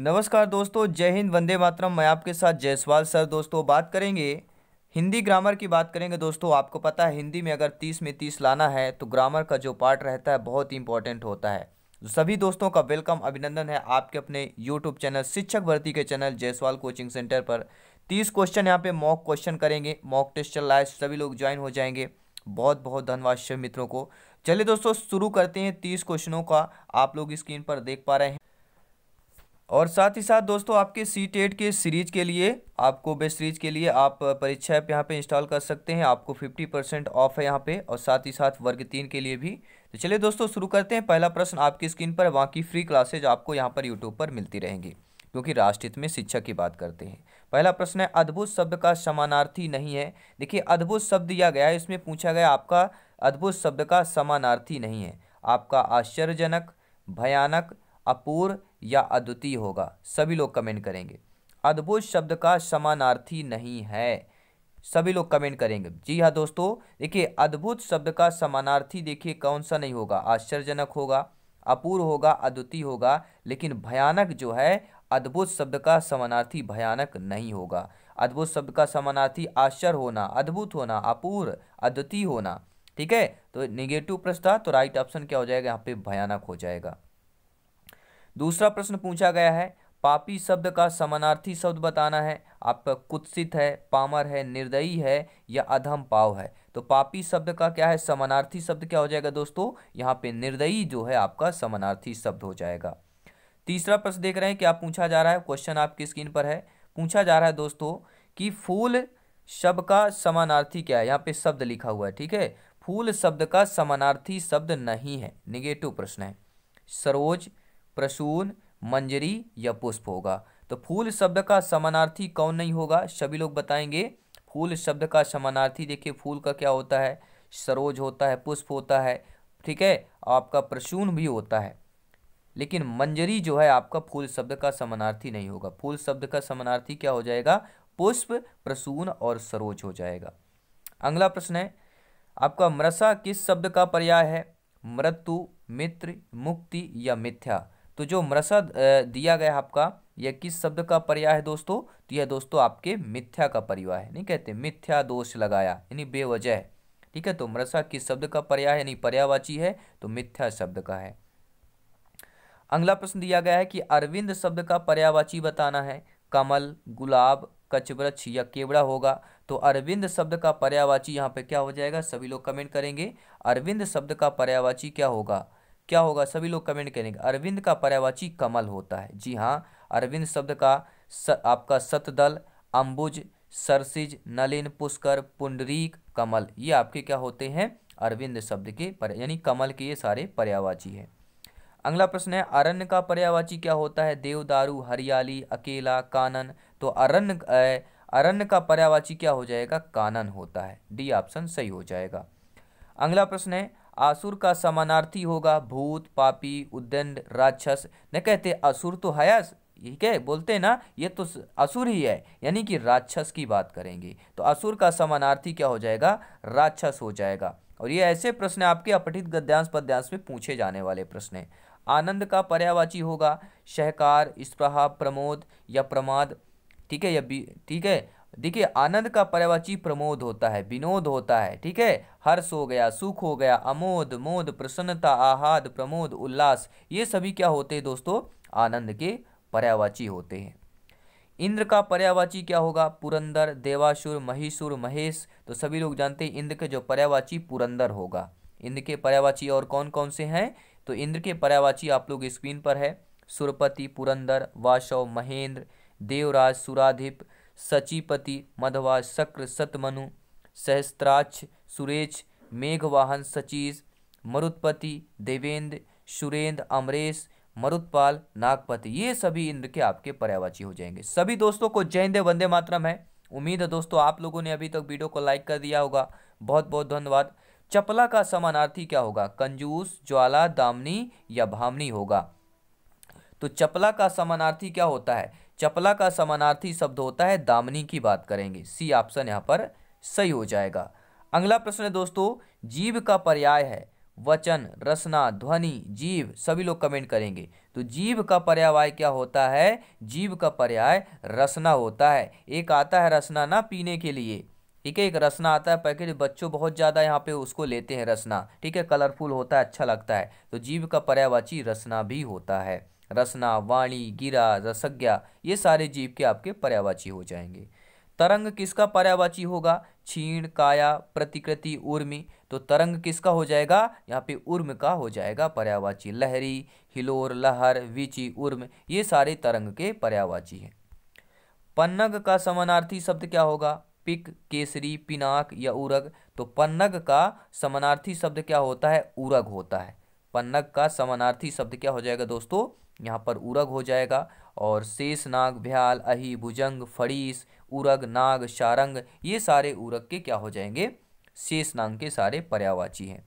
नमस्कार दोस्तों जय हिंद वंदे मातरम मैं आपके साथ जयसवाल सर दोस्तों बात करेंगे हिंदी ग्रामर की बात करेंगे दोस्तों आपको पता है हिंदी में अगर तीस में तीस लाना है तो ग्रामर का जो पार्ट रहता है बहुत ही इंपॉर्टेंट होता है सभी दोस्तों का वेलकम अभिनंदन है आपके अपने यूट्यूब चैनल शिक्षक भर्ती के चैनल जयसवाल कोचिंग सेंटर पर तीस क्वेश्चन यहाँ पे मॉक क्वेश्चन करेंगे मॉक टेस्ट चल रहा है सभी लोग ज्वाइन हो जाएंगे बहुत बहुत धन्यवाद शिव मित्रों को चलिए दोस्तों शुरू करते हैं तीस क्वेश्चनों का आप लोग स्क्रीन पर देख पा रहे हैं और साथ ही साथ दोस्तों आपके सी टेट e के सीरीज के लिए आपको बेस्ट सीरीज के लिए आप परीक्षा ऐप यहाँ पे इंस्टॉल कर सकते हैं आपको 50 परसेंट ऑफ है यहाँ पे और साथ ही साथ वर्ग तीन के लिए भी तो चलिए दोस्तों शुरू करते हैं पहला प्रश्न आपकी स्क्रीन पर वहाँ की फ्री क्लासेज आपको यहाँ पर यूट्यूब पर मिलती रहेंगी क्योंकि राष्ट्रहित में शिक्षा की बात करते हैं पहला प्रश्न है अद्भुत शब्द का समानार्थी नहीं है देखिए अद्भुत शब्द दिया गया है इसमें पूछा गया आपका अद्भुत शब्द का समानार्थी नहीं है आपका आश्चर्यजनक भयानक अपूर्व या अद्वितीय होगा सभी लोग कमेंट करेंगे अद्भुत शब्द का समानार्थी नहीं है सभी लोग कमेंट करेंगे जी हाँ दोस्तों देखिए अद्भुत शब्द का समानार्थी देखिए कौन सा नहीं होगा आश्चर्यजनक होगा अपूर्व होगा अद्वितीय होगा लेकिन भयानक जो है अद्भुत शब्द का समानार्थी भयानक नहीं होगा अद्भुत शब्द का समानार्थी आश्चर्य होना अद्भुत होना अपूर्व अद्वितीय होना ठीक है तो निगेटिव प्रश्न था तो राइट ऑप्शन क्या हो जाएगा यहाँ पे भयानक हो जाएगा दूसरा प्रश्न पूछा गया है पापी शब्द का समानार्थी शब्द बताना है आपका कुत्सित है पामर है निर्दयी है या अधम पाव है तो पापी शब्द का क्या है समानार्थी शब्द क्या हो जाएगा दोस्तों यहाँ पे निर्दयी जो है आपका समानार्थी शब्द हो जाएगा तीसरा प्रश्न देख रहे हैं क्या पूछा जा रहा है क्वेश्चन आपकी स्क्रीन पर है पूछा जा रहा है दोस्तों कि फूल शब्द का समानार्थी क्या है यहाँ पे शब्द लिखा हुआ है ठीक है फूल शब्द का समानार्थी शब्द नहीं है निगेटिव प्रश्न है सरोज प्रसून मंजरी या पुष्प होगा तो फूल शब्द का समानार्थी कौन नहीं होगा सभी लोग बताएंगे फूल शब्द का समानार्थी देखिए फूल का क्या होता है सरोज होता है पुष्प होता है ठीक है आपका प्रसून भी होता है लेकिन मंजरी जो है आपका फूल शब्द का समानार्थी नहीं होगा फूल शब्द का समानार्थी क्या हो जाएगा पुष्प प्रसून और सरोज हो जाएगा अगला प्रश्न है आपका मृषा किस शब्द का पर्याय है मृत्यु मित्र मुक्ति या मिथ्या तो जो मृषा दिया गया आपका यह किस शब्द का पर्याय है दोस्तों तो यह दोस्तों आपके मिथ्या का पर्याय है नहीं कहते मिथ्या दोष लगाया यानी बेवजह ठीक है तो मृषा किस शब्द का पर्याय यानी पर्यावाची है तो मिथ्या शब्द का है अगला प्रश्न दिया गया है कि अरविंद शब्द का पर्यावाची बताना है कमल गुलाब कचवृक्ष या केवड़ा होगा तो अरविंद शब्द का पर्यावाची यहाँ पे क्या हो जाएगा सभी लोग कमेंट करेंगे अरविंद शब्द का पर्यावाची क्या होगा क्या होगा सभी लोग कमेंट करेंगे अरविंद का पर्यावाची कमल होता है जी हाँ अरविंद शब्द का स, आपका सतदल अम्बुज सरसिज नलिन पुष्कर पुंडरीक कमल ये आपके क्या होते हैं अरविंद शब्द के पर यानी कमल के ये सारे पर्यावाची हैं अगला प्रश्न है अरण्य का पर्यावाची क्या होता है देवदारू हरियाली अकेला कानन तो अरण्य अरण्य का पर्यावाची क्या हो जाएगा कानन होता है डी ऑप्शन सही हो जाएगा अगला प्रश्न है आसुर का समानार्थी होगा भूत पापी उद्दंड राक्षस न कहते असुर तो हयास ठीक है बोलते हैं ना ये तो असुर ही है यानी कि राक्षस की बात करेंगे तो असुर का समानार्थी क्या हो जाएगा राक्षस हो जाएगा और ये ऐसे प्रश्न आपके अपठित गद्यांश पद्यांश में पूछे जाने वाले प्रश्न हैं आनंद का पर्यावाची होगा सहकार स्प्रहा प्रमोद या प्रमाद ठीक है या ठीक है देखिए आनंद का पर्यावाची प्रमोद होता है विनोद होता है ठीक है हर्ष हो गया सुख हो गया अमोद मोद प्रसन्नता आहाद प्रमोद उल्लास ये सभी क्या होते हैं दोस्तों आनंद के पर्यावाची होते हैं इंद्र का पर्यावाची क्या होगा पुरंदर देवासुर महिसुर महेश तो सभी लोग जानते हैं इंद्र के जो पर्यावाची पुरंदर होगा इंद्र के पर्यावाची और कौन कौन से हैं तो इंद्र के पर्यावाची आप लोग स्क्रीन पर है सुरपति पुरंदर वाशव महेंद्र देवराज सुराधिप सचिपति मधवा शक्र सतमनु सहस्त्राक्ष सुरेश मेघवाहन सचीज मरुत्पति देवेंद्र सुरेंद्र अमरेश मरुत्पाल नागपति ये सभी इंद्र के आपके पर्यावाची हो जाएंगे सभी दोस्तों को जय दे वंदे मातरम है उम्मीद है दोस्तों आप लोगों ने अभी तक वीडियो को लाइक कर दिया होगा बहुत बहुत धन्यवाद चपला का समानार्थी क्या होगा कंजूस ज्वाला दामनी या भामनी होगा तो चपला का समानार्थी क्या होता है चपला का समानार्थी शब्द होता है दामनी की बात करेंगे सी ऑप्शन यहाँ पर सही हो जाएगा अगला प्रश्न है दोस्तों जीव का पर्याय है वचन रसना ध्वनि जीव सभी लोग कमेंट करेंगे तो जीव का पर्यावाय क्या होता है जीव का पर्याय रसना होता है एक आता है रसना ना पीने के लिए ठीक है एक रसना आता है पैकेट बच्चों बहुत ज़्यादा यहाँ पे उसको लेते हैं रसना ठीक है कलरफुल होता है अच्छा लगता है तो जीव का पर्यावाची रसना भी होता है रसना वाणी गिरा रसज्ञा ये सारे जीव के आपके पर्यावाची हो जाएंगे तरंग किसका पर्यावाची होगा छीण काया प्रतिकृति उर्मी तो तरंग किसका हो जाएगा यहाँ पे उर्म का हो जाएगा पर्यावाची लहरी हिलोर लहर विची उर्म ये सारे तरंग के पर्यावाची हैं पन्नग का समानार्थी शब्द क्या होगा पिक केसरी पिनाक या उरग तो पन्नग का समानार्थी शब्द क्या होता है उरग होता है पन्नग का समानार्थी शब्द क्या हो जाएगा दोस्तों यहाँ पर उरग हो जाएगा और शेष नाग भ्याल अहि भुजंग फड़ीस उरग नाग शारंग ये सारे उरग के क्या हो जाएंगे शेष नाग के सारे पर्यावाची हैं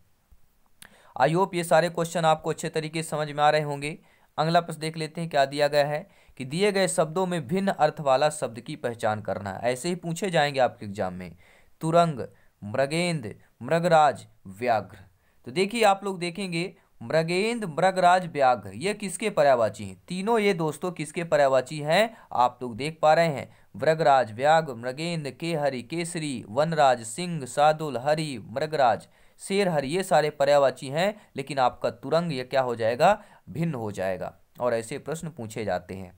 आई होप ये सारे क्वेश्चन आपको अच्छे तरीके से समझ में आ रहे होंगे अगला प्रश्न देख लेते हैं क्या दिया गया है कि दिए गए शब्दों में भिन्न अर्थ वाला शब्द की पहचान करना है ऐसे ही पूछे जाएंगे आपके एग्जाम में तुरंग मृगेंद्र मृगराज व्याघ्र तो देखिए आप लोग देखेंगे मृगेंद्र मृगराज व्याघ ये किसके पर्यावाची हैं तीनों ये दोस्तों किसके पर्यावाची हैं आप लोग देख पा रहे हैं मृगराज व्याघ मृगेंद्र के हरि केसरी वनराज सिंह सादुल हरि मृगराज शेर हरि ये सारे पर्यावाची हैं लेकिन आपका तुरंग ये क्या हो जाएगा भिन्न हो जाएगा और ऐसे प्रश्न पूछे जाते हैं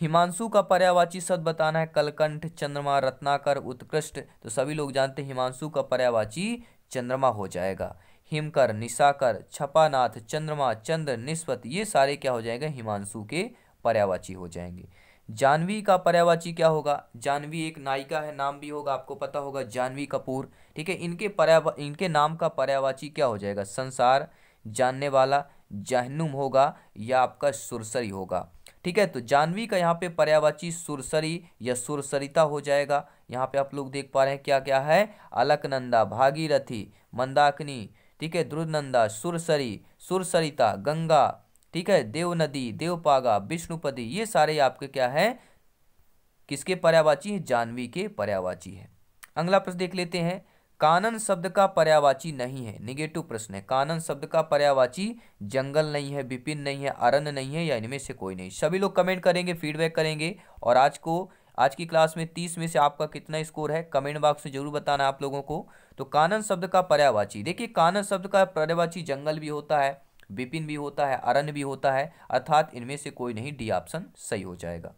हिमांशु का पर्यावाची शब्द बताना है कलकंठ चंद्रमा रत्नाकर उत्कृष्ट तो सभी लोग जानते हैं हिमांशु का पर्यावाची चंद्रमा हो जाएगा हिमकर निशाकर छपानाथ चंद्रमा चंद्र निस्पत ये सारे क्या हो जाएंगे हिमांशु के पर्यावाची हो जाएंगे जानवी का पर्यावाची क्या होगा जानवी एक नायिका है नाम भी होगा आपको पता होगा जानवी कपूर ठीक है इनके पर्या इनके नाम का पर्यावाची क्या हो जाएगा संसार जानने वाला जहनुम होगा या आपका सुरसरी होगा ठीक है तो जानवी का यहाँ पे पर्यावाची सुरसरी या सुरसरिता हो जाएगा यहाँ पे आप लोग देख पा रहे हैं क्या क्या है अलकनंदा भागीरथी मंदाकिनी ठीक है द्रुदनंदा सुरसरी सुरसरिता गंगा ठीक है देव नदी देवपागा विष्णुपदी ये सारे आपके क्या है किसके पर्यावाची है जानवी के पर्यावाची है अगला प्रश्न देख लेते हैं कानन शब्द का पर्यावाची नहीं है निगेटिव प्रश्न है कानन शब्द का पर्यावाची जंगल नहीं है विपिन नहीं है अरण्य नहीं है या इनमें से कोई नहीं सभी लोग कमेंट करेंगे फीडबैक करेंगे और आज को आज की क्लास में तीस में से आपका कितना स्कोर है कमेंट बॉक्स में जरूर बताना आप लोगों को तो कानन शब्द का पर्यावाची देखिए कानन शब्द का पर्यावाची जंगल भी होता है विपिन भी होता है अरण्य भी होता है अर्थात इनमें से कोई नहीं डी ऑप्शन सही हो जाएगा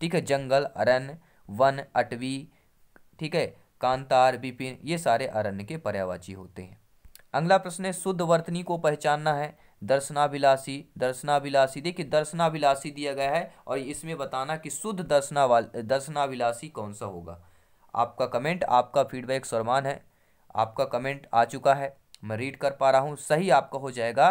ठीक है जंगल अरण्य वन अटवी ठीक है कांतार विपिन ये सारे अरण्य के पर्यावाची होते हैं अगला प्रश्न है शुद्ध वर्तनी को पहचानना है दर्शनाभिलाषी दर्शनाभिलाषी देखिए दर्शनाभिलाषी दिया गया है और इसमें बताना कि शुद्ध वाल दर्शनाभिलाषी कौन सा होगा आपका कमेंट आपका फीडबैक सरमान है आपका कमेंट आ चुका है मैं रीड कर पा रहा हूँ सही आपका हो जाएगा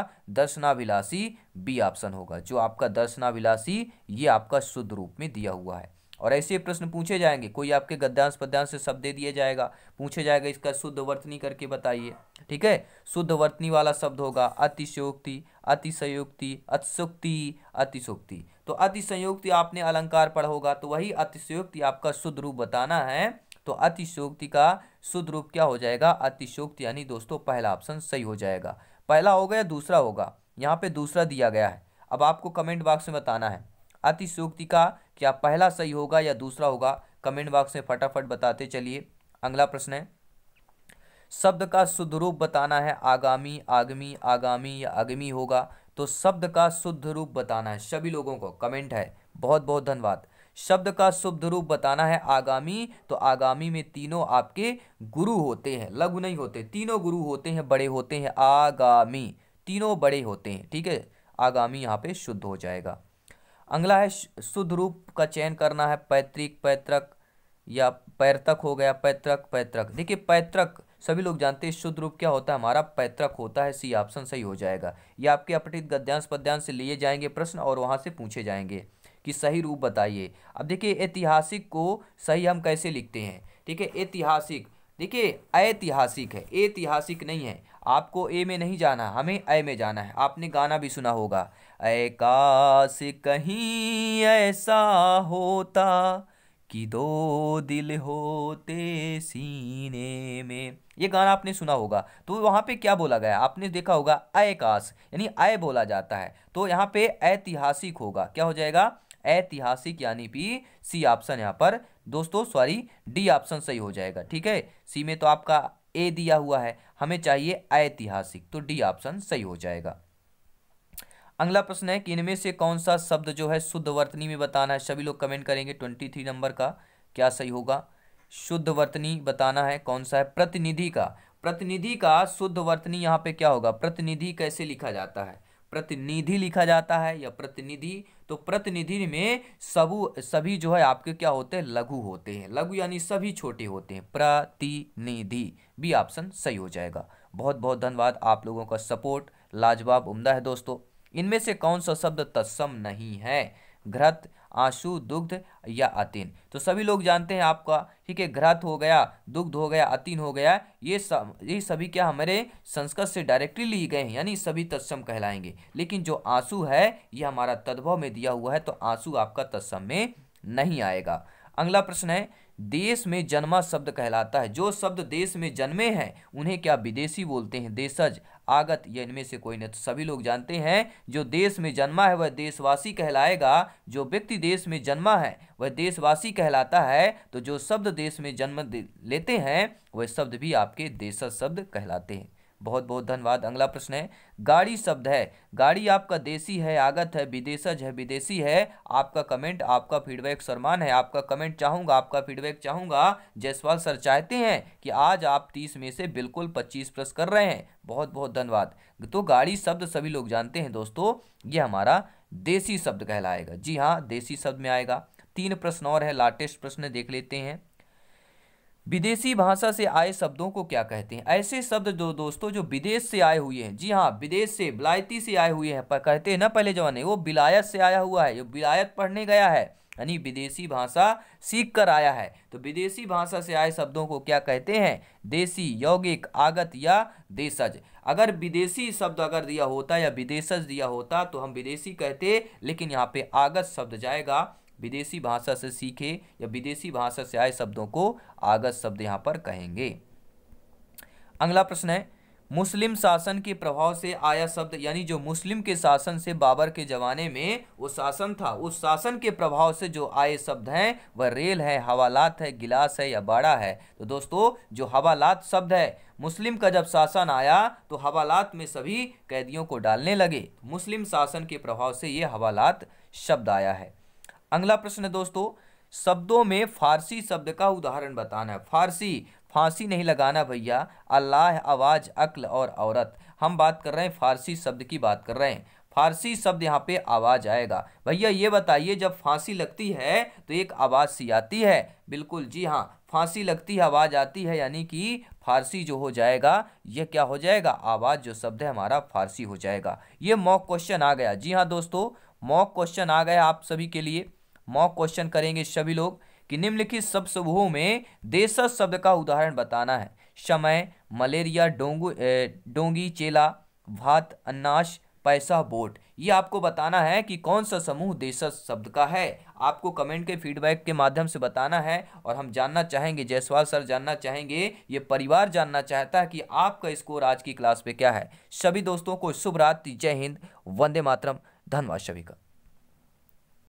विलासी बी ऑप्शन होगा जो आपका दर्शना विलासी ये आपका शुद्ध रूप में दिया हुआ है और ऐसे प्रश्न पूछे जाएंगे कोई आपके गद्यांश पद्यांश से शब्द दे दिया जाएगा पूछे जाएगा इसका शुद्ध वर्तनी करके बताइए ठीक है शुद्ध वर्तनी वाला शब्द होगा अतिशयोक्ति अतिशयोक्ति अतिशोक्ति अतिशोक्ति तो अतिशयोक्ति आपने अलंकार पढ़ा होगा तो वही अतिशयोक्ति आपका शुद्ध रूप बताना है तो अतिशोक्ति का शुद्ध रूप क्या हो जाएगा अतिशोक्ति यानी दोस्तों पहला ऑप्शन सही हो जाएगा पहला होगा या दूसरा होगा यहाँ पे दूसरा दिया गया है अब आपको कमेंट बॉक्स में बताना है अतिशोक्ति का क्या पहला सही होगा या दूसरा होगा कमेंट बॉक्स में फटाफट बताते चलिए अगला प्रश्न है शब्द का शुद्ध रूप बताना है आगामी आगमी आगामी या अगमी होगा तो शब्द का शुद्ध रूप बताना है सभी लोगों को कमेंट है बहुत बहुत धन्यवाद शब्द का शुद्ध रूप बताना है आगामी तो आगामी में तीनों आपके गुरु होते हैं लघु नहीं होते तीनों गुरु होते हैं बड़े होते हैं आगामी तीनों बड़े होते हैं ठीक है आगामी यहाँ पे शुद्ध हो जाएगा अगला है शुद्ध रूप का चयन करना है पैतृक पैतृक या पैरतक हो गया पैतृक पैतृक देखिए पैतृक सभी लोग जानते हैं शुद्ध रूप क्या होता है हमारा पैतृक होता है सी ऑप्शन सही हो जाएगा ये आपके अपठित गद्यांश पद्यांश से लिए जाएंगे प्रश्न और वहाँ से पूछे जाएंगे कि सही रूप बताइए अब देखिए ऐतिहासिक को सही हम कैसे लिखते हैं ठीक है ऐतिहासिक देखिए ऐतिहासिक है ऐतिहासिक नहीं है आपको ए में नहीं जाना हमें ए में जाना है आपने गाना भी सुना होगा ऐ काश कहीं ऐसा होता कि दो दिल होते सीने में ये गाना आपने सुना होगा तो वहाँ पे क्या बोला गया आपने देखा होगा ऐ काश यानी ऐ बोला जाता है तो यहाँ पे ऐतिहासिक होगा क्या हो जाएगा ऐतिहासिक यानी भी सी ऑप्शन यहाँ पर दोस्तों सॉरी डी ऑप्शन सही हो जाएगा ठीक है सी में तो आपका ए दिया हुआ है हमें चाहिए ऐतिहासिक तो डी ऑप्शन सही हो जाएगा अगला प्रश्न है कि इनमें से कौन सा शब्द जो है शुद्ध वर्तनी में बताना है सभी लोग कमेंट करेंगे ट्वेंटी थ्री नंबर का क्या सही होगा शुद्ध वर्तनी बताना है कौन सा है प्रतिनिधि का प्रतिनिधि का शुद्ध वर्तनी यहाँ पे क्या होगा प्रतिनिधि कैसे लिखा जाता है प्रतिनिधि लिखा जाता है या प्रतिनिधि तो प्रतिनिधि में सब सभी जो है आपके क्या होते हैं लघु होते हैं लघु यानी सभी छोटे होते हैं प्रतिनिधि भी ऑप्शन सही हो जाएगा बहुत बहुत धन्यवाद आप लोगों का सपोर्ट लाजवाब उमदा है दोस्तों इनमें से कौन सा शब्द तत्सम नहीं है घृत आंसू दुग्ध या अतीन तो सभी लोग जानते हैं आपका ठीक है घृत हो गया दुग्ध हो गया अतीन हो गया ये सब ये सभी क्या हमारे संस्कृत से डायरेक्टली लिए गए हैं यानी सभी तत्सम कहलाएंगे लेकिन जो आंसू है ये हमारा तद्भव में दिया हुआ है तो आंसू आपका तत्सम में नहीं आएगा अगला प्रश्न है देश में जन्मा शब्द कहलाता है जो शब्द देश में जन्मे हैं उन्हें क्या विदेशी बोलते हैं देशज आगत या इनमें से कोई नहीं तो सभी लोग जानते हैं जो देश में जन्मा है वह देशवासी कहलाएगा जो व्यक्ति देश में जन्मा है वह देशवासी कहलाता है तो जो शब्द देश में जन्म लेते हैं वह शब्द भी आपके देश शब्द कहलाते हैं बहुत बहुत धन्यवाद अगला प्रश्न है गाड़ी शब्द है गाड़ी आपका देसी है आगत है विदेशज है विदेशी है आपका कमेंट आपका फीडबैक सरमान है आपका कमेंट चाहूंगा आपका फीडबैक चाहूंगा जयसवाल सर चाहते हैं कि आज आप तीस में से बिल्कुल पच्चीस प्लस कर रहे हैं बहुत बहुत धन्यवाद तो गाड़ी शब्द सभी लोग जानते हैं दोस्तों ये हमारा देसी शब्द कहलाएगा जी हाँ देसी शब्द में आएगा तीन प्रश्न और है लाटेस्ट प्रश्न देख लेते हैं विदेशी भाषा से आए शब्दों को क्या कहते हैं ऐसे शब्द जो दोस्तों जो विदेश से आए हुए हैं जी हाँ विदेश से बिलायती से आए हुए हैं पर कहते हैं ना पहले जमाने वो बिलायत से आया हुआ है जो बिलायत पढ़ने गया है यानी विदेशी भाषा सीख कर आया है तो विदेशी भाषा से आए शब्दों को क्या कहते हैं देसी यौगिक आगत या देशज अगर विदेशी शब्द अगर दिया होता या विदेशज दिया होता तो हम विदेशी कहते लेकिन यहाँ पे आगत शब्द जाएगा विदेशी भाषा से सीखे या विदेशी भाषा से आए शब्दों को आगत शब्द यहाँ पर कहेंगे अगला प्रश्न है मुस्लिम शासन के प्रभाव से आया शब्द यानी जो मुस्लिम के शासन से बाबर के ज़माने में वो शासन था उस शासन के प्रभाव से जो आए शब्द हैं वह रेल है हवालात है गिलास है या बाड़ा है तो दोस्तों जो हवालात शब्द है मुस्लिम का जब शासन आया तो हवालात में सभी कैदियों को डालने लगे मुस्लिम शासन के प्रभाव से ये हवालात शब्द आया है अगला प्रश्न है दोस्तों शब्दों में फारसी शब्द का उदाहरण बताना है फारसी फांसी नहीं लगाना भैया अल्लाह आवाज़ अक्ल और औरत हम बात कर रहे हैं फारसी शब्द की बात कर रहे हैं फारसी शब्द यहाँ पे आवाज़ आएगा भैया ये बताइए जब फांसी लगती है तो एक आवाज़ सी आती है बिल्कुल जी हाँ फांसी लगती है आवाज़ आती है यानी कि फारसी जो हो जाएगा ये क्या हो जाएगा आवाज़ जो शब्द है हमारा फारसी हो जाएगा ये मॉक क्वेश्चन आ गया जी हाँ दोस्तों मॉक क्वेश्चन आ गया आप सभी के लिए मॉक क्वेश्चन करेंगे सभी लोग कि निम्नलिखित शब्द समूहों में देश शब्द का उदाहरण बताना है समय मलेरिया डोंगू डोंगी चेला भात अन्नाश पैसा बोट ये आपको बताना है कि कौन सा समूह देश शब्द का है आपको कमेंट के फीडबैक के माध्यम से बताना है और हम जानना चाहेंगे जयसवाल सर जानना चाहेंगे ये परिवार जानना चाहता है कि आपका स्कोर आज की क्लास पे क्या है सभी दोस्तों को शुभ रात्रि जय हिंद वंदे मातरम धन्यवाद सभी का